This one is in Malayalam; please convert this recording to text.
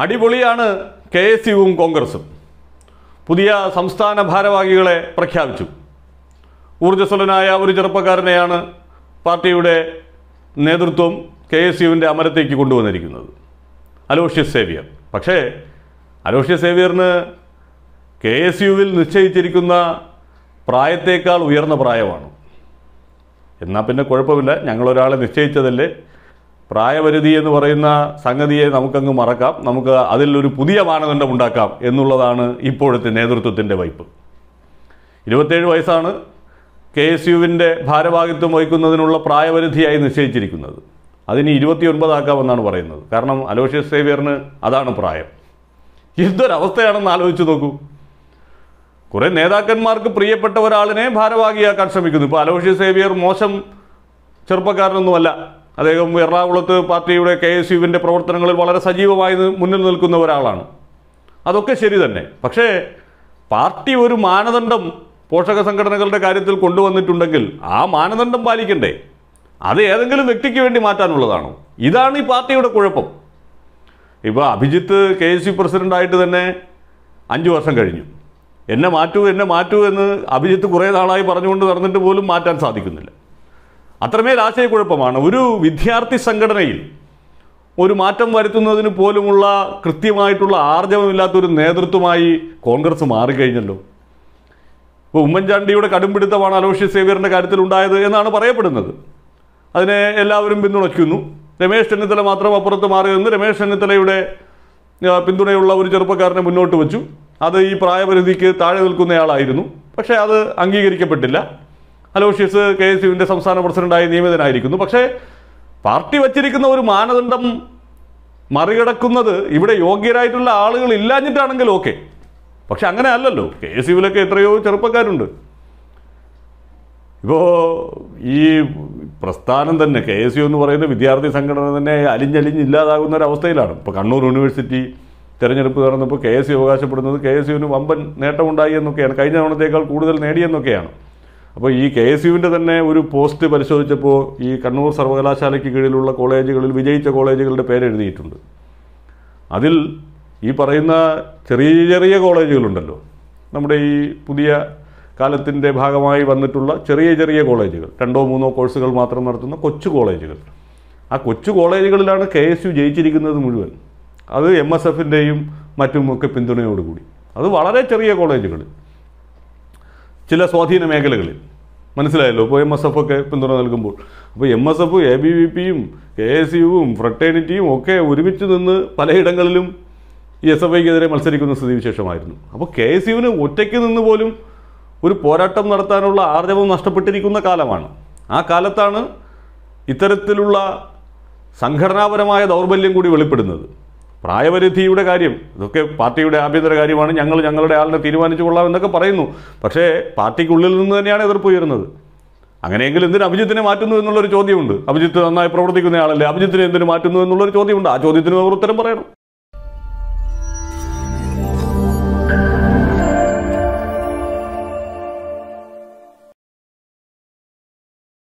അടിപൊളിയാണ് കെ എസ് യുവും കോൺഗ്രസും പുതിയ സംസ്ഥാന ഭാരവാഹികളെ പ്രഖ്യാപിച്ചു ഊർജ്ജസ്വലനായ ഒരു ചെറുപ്പക്കാരനെയാണ് പാർട്ടിയുടെ നേതൃത്വം കെ എസ് യുവിൻ്റെ അമരത്തേക്ക് കൊണ്ടുവന്നിരിക്കുന്നത് അലോഷ്യസ് സേവിയർ പക്ഷേ അലോഷ്യസ് സേവിയറിന് കെ എസ് യുവിൽ നിശ്ചയിച്ചിരിക്കുന്ന പ്രായത്തേക്കാൾ ഉയർന്ന പ്രായമാണ് എന്നാൽ പിന്നെ കുഴപ്പമില്ല ഞങ്ങളൊരാളെ നിശ്ചയിച്ചതല്ലേ പ്രായപരിധി എന്ന് പറയുന്ന സംഗതിയെ നമുക്കങ്ങ് മറക്കാം നമുക്ക് അതിലൊരു പുതിയ മാനദണ്ഡം ഉണ്ടാക്കാം എന്നുള്ളതാണ് ഇപ്പോഴത്തെ നേതൃത്വത്തിൻ്റെ വയ്പ് ഇരുപത്തേഴ് വയസ്സാണ് കെ എസ് യുവിൻ്റെ ഭാരവാഹിത്വം വഹിക്കുന്നതിനുള്ള പ്രായപരിധിയായി നിശ്ചയിച്ചിരിക്കുന്നത് അതിന് ഇരുപത്തി ഒൻപതാക്കാമെന്നാണ് പറയുന്നത് കാരണം അലോഷ്യസ് സേവിയറിന് അതാണ് പ്രായം എന്തൊരവസ്ഥയാണെന്ന് ആലോചിച്ച് നോക്കൂ കുറേ നേതാക്കന്മാർക്ക് പ്രിയപ്പെട്ട ഒരാളിനെ ഭാരവാഹിയാക്കാൻ ശ്രമിക്കുന്നു ഇപ്പോൾ അലോഷ്യസ് സേവിയർ മോശം ചെറുപ്പക്കാരനൊന്നുമല്ല അദ്ദേഹം എറണാകുളത്ത് പാർട്ടിയുടെ കെ എസ് യുവിൻ്റെ പ്രവർത്തനങ്ങളിൽ വളരെ സജീവമായി മുന്നിൽ നിൽക്കുന്ന ഒരാളാണ് അതൊക്കെ ശരി തന്നെ പക്ഷേ പാർട്ടി ഒരു മാനദണ്ഡം പോഷക സംഘടനകളുടെ കാര്യത്തിൽ കൊണ്ടുവന്നിട്ടുണ്ടെങ്കിൽ ആ മാനദണ്ഡം പാലിക്കണ്ടേ അത് ഏതെങ്കിലും വ്യക്തിക്ക് വേണ്ടി മാറ്റാനുള്ളതാണോ ഇതാണ് ഈ പാർട്ടിയുടെ കുഴപ്പം ഇപ്പോൾ അഭിജിത്ത് കെ എസ് യു പ്രസിഡൻ്റായിട്ട് തന്നെ അഞ്ച് വർഷം കഴിഞ്ഞു എന്നെ മാറ്റൂ എന്നെ മാറ്റൂ എന്ന് അഭിജിത്ത് കുറേ നാളായി പറഞ്ഞുകൊണ്ട് നടന്നിട്ട് പോലും മാറ്റാൻ സാധിക്കുന്നില്ല അത്രമേൽ ആശയക്കുഴപ്പമാണ് ഒരു വിദ്യാർത്ഥി സംഘടനയിൽ ഒരു മാറ്റം വരുത്തുന്നതിന് പോലുമുള്ള കൃത്യമായിട്ടുള്ള ആർജവമില്ലാത്തൊരു നേതൃത്വമായി കോൺഗ്രസ് മാറിക്കഴിഞ്ഞല്ലോ ഇപ്പോൾ ഉമ്മൻചാണ്ടിയുടെ കടുംപിടുത്തമാണ് അലോഷ്യ സേവിയറിൻ്റെ കാര്യത്തിൽ ഉണ്ടായത് എന്നാണ് പറയപ്പെടുന്നത് അതിനെ എല്ലാവരും പിന്തുണയ്ക്കുന്നു രമേശ് ചെന്നിത്തല മാത്രം അപ്പുറത്ത് മാറിയതെന്ന് രമേശ് ചെന്നിത്തലയുടെ പിന്തുണയുള്ള ഒരു ചെറുപ്പക്കാരനെ മുന്നോട്ട് വെച്ചു അത് ഈ പ്രായപരിധിക്ക് താഴെ നിൽക്കുന്നയാളായിരുന്നു പക്ഷേ അത് അംഗീകരിക്കപ്പെട്ടില്ല അലോഷ്യസ് കെ എസ് യുവിൻ്റെ സംസ്ഥാന പ്രസിഡന്റായി നിയമിതനായിരിക്കുന്നു പക്ഷേ പാർട്ടി വച്ചിരിക്കുന്ന ഒരു മാനദണ്ഡം മറികടക്കുന്നത് ഇവിടെ യോഗ്യരായിട്ടുള്ള ആളുകൾ ഇല്ലാഞ്ഞിട്ടാണെങ്കിൽ ഓക്കെ പക്ഷെ അങ്ങനെ അല്ലല്ലോ കെ എസ് യുവിലൊക്കെ എത്രയോ ചെറുപ്പക്കാരുണ്ട് ഇപ്പോൾ ഈ പ്രസ്ഥാനം തന്നെ കെ എസ് യു എന്ന് പറയുന്ന വിദ്യാർത്ഥി സംഘടന തന്നെ അലിഞ്ഞലിഞ്ഞ് ഇല്ലാതാകുന്ന ഒരവസ്ഥയിലാണ് ഇപ്പോൾ കണ്ണൂർ യൂണിവേഴ്സിറ്റി തിരഞ്ഞെടുപ്പ് നടന്നപ്പോൾ കെ എസ് യു അവകാശപ്പെടുന്നത് കെ എസ് യുവിന് വമ്പൻ നേട്ടമുണ്ടായി എന്നൊക്കെയാണ് കഴിഞ്ഞ തവണത്തേക്കാൾ കൂടുതൽ നേടിയെന്നൊക്കെയാണ് അപ്പോൾ ഈ കെ എസ് യുവിൻ്റെ തന്നെ ഒരു പോസ്റ്റ് പരിശോധിച്ചപ്പോൾ ഈ കണ്ണൂർ സർവകലാശാലയ്ക്ക് കീഴിലുള്ള കോളേജുകളിൽ വിജയിച്ച കോളേജുകളുടെ പേരെഴുതിയിട്ടുണ്ട് അതിൽ ഈ പറയുന്ന ചെറിയ ചെറിയ കോളേജുകളുണ്ടല്ലോ നമ്മുടെ ഈ പുതിയ കാലത്തിൻ്റെ ഭാഗമായി വന്നിട്ടുള്ള ചെറിയ ചെറിയ കോളേജുകൾ രണ്ടോ മൂന്നോ കോഴ്സുകൾ മാത്രം നടത്തുന്ന കൊച്ചു കോളേജുകൾ ആ കൊച്ചു കോളേജുകളിലാണ് കെ എസ് യു ജയിച്ചിരിക്കുന്നത് മുഴുവൻ അത് എം എസ് എഫിൻ്റെയും മറ്റുമൊക്കെ പിന്തുണയോടുകൂടി അത് വളരെ ചെറിയ കോളേജുകൾ ചില സ്വാധീന മേഖലകളിൽ മനസ്സിലായല്ലോ ഇപ്പോൾ എം എസ് എഫ് ഒക്കെ പിന്തുണ നൽകുമ്പോൾ അപ്പോൾ M S F A B V പിയും കെ എസ് യുവും ഫ്രട്ടേണിറ്റിയും ഒക്കെ ഒരുമിച്ച് നിന്ന് പലയിടങ്ങളിലും ഈ എസ് എഫ് ഐക്കെതിരെ മത്സരിക്കുന്ന വിശേഷമായിരുന്നു അപ്പോൾ കെ എസ് യുവിന് ഒറ്റയ്ക്ക് നിന്ന് പോലും ഒരു പോരാട്ടം നടത്താനുള്ള ആർജവം നഷ്ടപ്പെട്ടിരിക്കുന്ന കാലമാണ് ആ കാലത്താണ് ഇത്തരത്തിലുള്ള സംഘടനാപരമായ ദൗർബല്യം കൂടി വെളിപ്പെടുന്നത് പ്രായപരിധിയുടെ കാര്യം ഇതൊക്കെ പാർട്ടിയുടെ ആഭ്യന്തര കാര്യമാണ് ഞങ്ങൾ ഞങ്ങളുടെ ആളിനെ തീരുമാനിച്ചു കൊള്ളാം എന്നൊക്കെ പറയുന്നു പക്ഷേ പാർട്ടിക്കുള്ളിൽ നിന്ന് തന്നെയാണ് എതിർപ്പ് ഉയരുന്നത് അങ്ങനെയെങ്കിൽ എന്തിനു അഭിജിത്തിനെ മാറ്റുന്നു എന്നുള്ളൊരു ചോദ്യമുണ്ട് അഭിജിത്ത് നന്നായി പ്രവർത്തിക്കുന്നയാളല്ലേ അഭിജിത്തിനെ എന്തിനു മാറ്റുന്നു എന്നുള്ളൊരു ചോദ്യമുണ്ട് ആ ചോദ്യത്തിന് അവർ ഉത്തരം പറയണം